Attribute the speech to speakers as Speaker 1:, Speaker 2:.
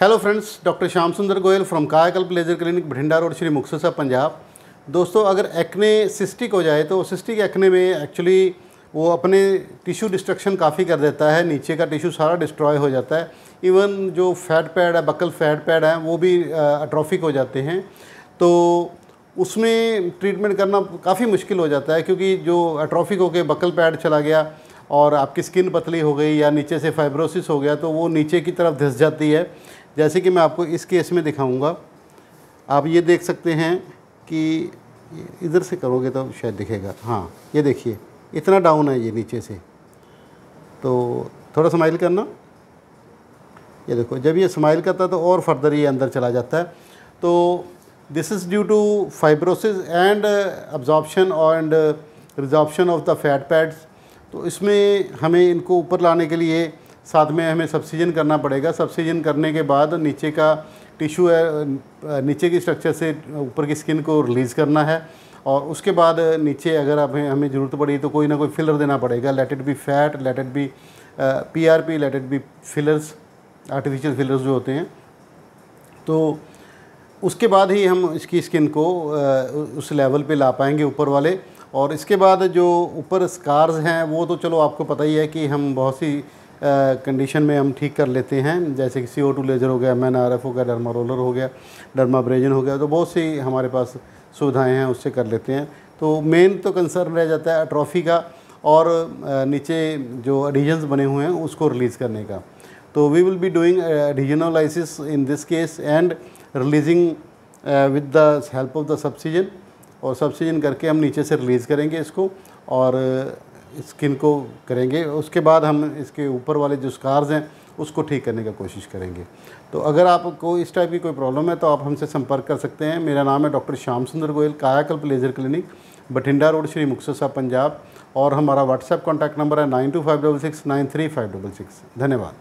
Speaker 1: hello friends doctor Shyam Sundar Goyal from Kayakalp laser clinic Bathinda road Shri Muktsar Sahib Punjab दोस्तों अगर acne cystic हो जाए तो सिस्टिक एक्ने में एक्चुअली वो अपने टिश्यू डिस्ट्रक्शन काफ़ी कर देता है नीचे का टिश्यू सारा डिस्ट्रॉय हो जाता है इवन जो फैट पैड है बकल फैट पैड है वो भी अट्रॉफिक हो जाते हैं तो उसमें ट्रीटमेंट करना काफ़ी मुश्किल हो जाता है क्योंकि जो अट्रॉफिक होकर बकल पैड चला गया और आपकी स्किन पतली हो गई या नीचे से फाइब्रोसिस हो गया तो वो नीचे की तरफ धस जाती है जैसे कि मैं आपको इस केस में दिखाऊंगा आप ये देख सकते हैं कि इधर से करोगे तो शायद दिखेगा हाँ ये देखिए इतना डाउन है ये नीचे से तो थोड़ा स्माइल करना ये देखो जब ये स्माइल करता है तो और फर्दर ये अंदर चला जाता है तो this is due to fibrosis and absorption and resorption of the fat pads तो इसमें हमें इनको ऊपर लाने के लिए साथ में हमें सब्सिजन करना पड़ेगा सब्सिजन करने के बाद नीचे का टिश्यू है नीचे की स्ट्रक्चर से ऊपर की स्किन को रिलीज़ करना है और उसके बाद नीचे अगर हमें हमें ज़रूरत पड़ी तो कोई ना कोई फिलर देना पड़ेगा let it be fat let it be P R P let it be fillers artificial fillers जो होते हैं तो उसके बाद ही हम इसकी स्किन को उस लेवल पे ला पाएंगे ऊपर वाले और इसके बाद जो ऊपर स्कार्स हैं वो तो चलो आपको पता ही है कि हम बहुत सी कंडीशन में हम ठीक कर लेते हैं जैसे कि सी ओ टू लेज़र हो गया मैन आर एफ हो गया डर्मा रोलर हो गया डर्मा ब्रेजन हो गया तो बहुत सी हमारे पास सुविधाएं हैं उससे कर लेते हैं तो मेन तो कंसर्न रह जाता है अट्रॉफी का और नीचे जो एडिजन्स बने हुए हैं उसको रिलीज़ करने का तो we will be doing adhesiolysis in this case and releasing with the help of the subcision और सबसीजन करके हम नीचे से रिलीज़ करेंगे इसको और स्किन को करेंगे उसके बाद हम इसके ऊपर वाले जो स्कार्स हैं उसको ठीक करने का कोशिश करेंगे तो अगर आपको इस टाइप की कोई प्रॉब्लम है तो आप हमसे संपर्क कर सकते हैं मेरा नाम है doctor Shyam Sundar Goyal Kayakalp laser clinic Bathinda road Shri Muktsar Sahib Punjab और हमारा व्हाट्सएप कॉन्टैक्ट नंबर है nine two five double six nine three five double six धन्यवाद